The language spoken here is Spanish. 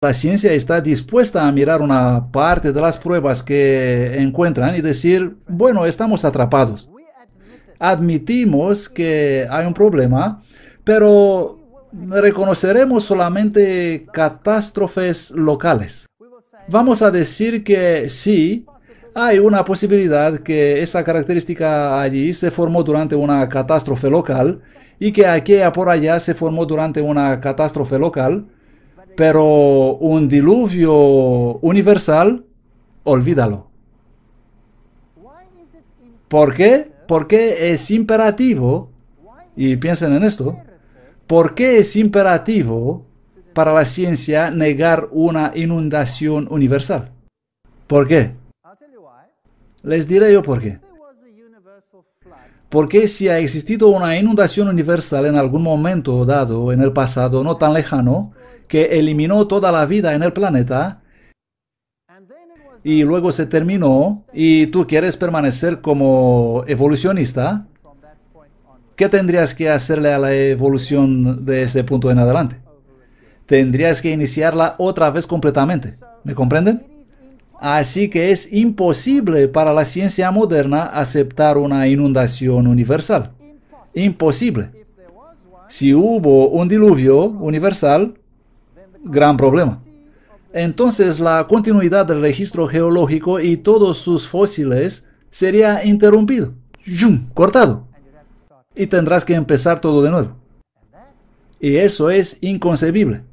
la ciencia está dispuesta a mirar una parte de las pruebas que encuentran y decir, bueno, estamos atrapados. Admitimos que hay un problema, pero reconoceremos solamente catástrofes locales. Vamos a decir que sí, hay una posibilidad que esa característica allí se formó durante una catástrofe local y que aquella por allá se formó durante una catástrofe local, pero un diluvio universal, olvídalo. ¿Por qué? Porque es imperativo, y piensen en esto, ¿por qué es imperativo para la ciencia negar una inundación universal? ¿Por qué? Les diré yo por qué. Porque si ha existido una inundación universal en algún momento dado en el pasado no tan lejano, que eliminó toda la vida en el planeta y luego se terminó y tú quieres permanecer como evolucionista, ¿qué tendrías que hacerle a la evolución de este punto en adelante? Tendrías que iniciarla otra vez completamente. ¿Me comprenden? Así que es imposible para la ciencia moderna aceptar una inundación universal. Imposible. Si hubo un diluvio universal, gran problema. Entonces la continuidad del registro geológico y todos sus fósiles sería interrumpido, ¡Jum! cortado, y tendrás que empezar todo de nuevo. Y eso es inconcebible.